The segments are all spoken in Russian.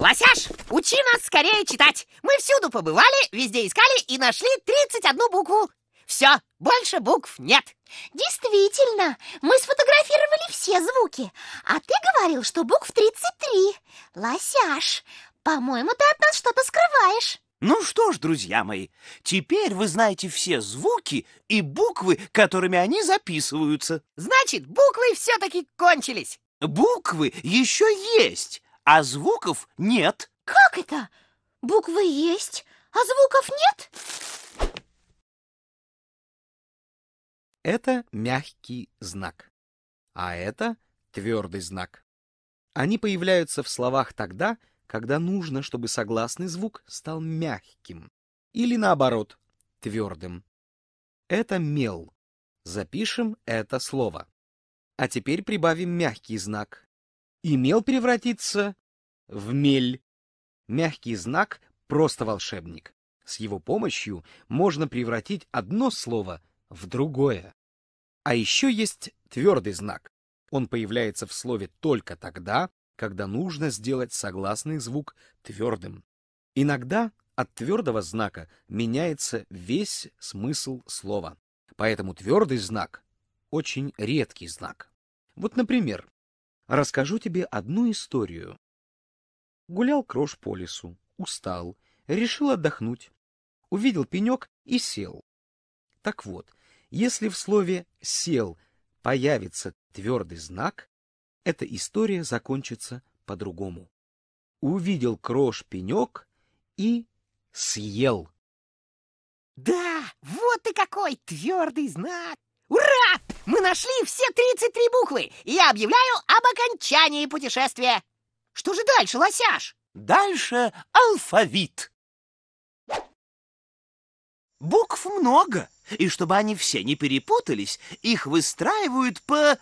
Лосяш, учи нас скорее читать. Мы всюду побывали, везде искали и нашли 31 букву. Все, больше букв нет. Действительно, мы сфотографировали все звуки. А ты говорил, что букв 33. Лосяш, по-моему, ты от нас что-то скрываешь. Ну что ж, друзья мои, теперь вы знаете все звуки и буквы, которыми они записываются. Значит, буквы все-таки кончились. Буквы еще есть, а звуков нет. Как это? Буквы есть, а звуков нет? Это мягкий знак, а это твердый знак. Они появляются в словах тогда, когда нужно, чтобы согласный звук стал мягким или, наоборот, твердым. Это мел. Запишем это слово. А теперь прибавим мягкий знак. И мел превратится в мель. Мягкий знак просто волшебник. С его помощью можно превратить одно слово в другое. А еще есть твердый знак. Он появляется в слове только тогда, когда нужно сделать согласный звук твердым. Иногда от твердого знака меняется весь смысл слова. Поэтому твердый знак — очень редкий знак. Вот, например, расскажу тебе одну историю, Гулял Крош по лесу, устал, решил отдохнуть. Увидел пенек и сел. Так вот, если в слове «сел» появится твердый знак, эта история закончится по-другому. Увидел Крош пенек и съел. Да, вот и какой твердый знак! Ура! Мы нашли все 33 буквы, и я объявляю об окончании путешествия! Что же дальше, лосяш? Дальше алфавит. Букв много, и чтобы они все не перепутались, их выстраивают по...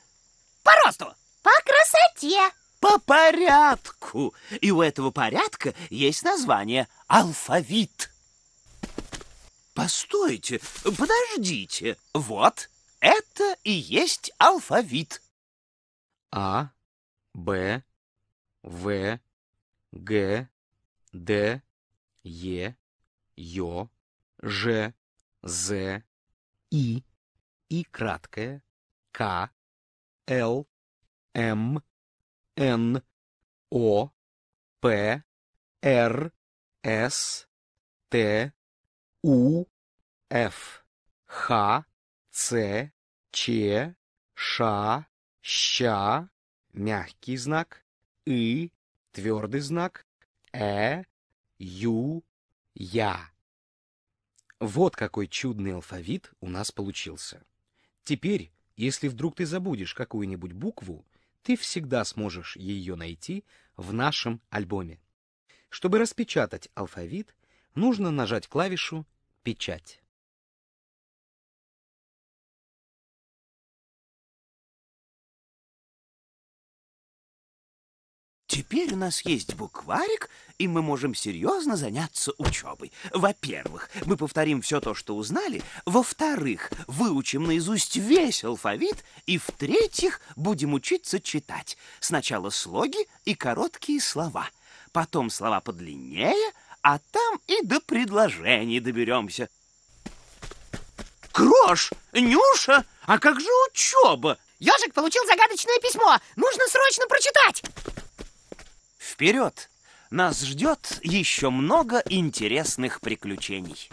По росту! По красоте! По порядку! И у этого порядка есть название алфавит. Постойте, подождите. Вот, это и есть алфавит. А, Б, в, Г, Д, Е, Ё, Ж, З, И, И краткое, К, Л, М, Н, О, П, Р, С, Т, У, Ф, Х, Ц, Ч, Ш, Щ, мягкий знак, и, твердый знак, Э, Ю, Я. Вот какой чудный алфавит у нас получился. Теперь, если вдруг ты забудешь какую-нибудь букву, ты всегда сможешь ее найти в нашем альбоме. Чтобы распечатать алфавит, нужно нажать клавишу «Печать». Теперь у нас есть букварик, и мы можем серьезно заняться учебой. Во-первых, мы повторим все то, что узнали. Во-вторых, выучим наизусть весь алфавит. И в-третьих, будем учиться читать. Сначала слоги и короткие слова. Потом слова подлиннее, а там и до предложений доберемся. Крош, Нюша, а как же учеба? Ежик получил загадочное письмо. Нужно срочно про Вперед! Нас ждет еще много интересных приключений.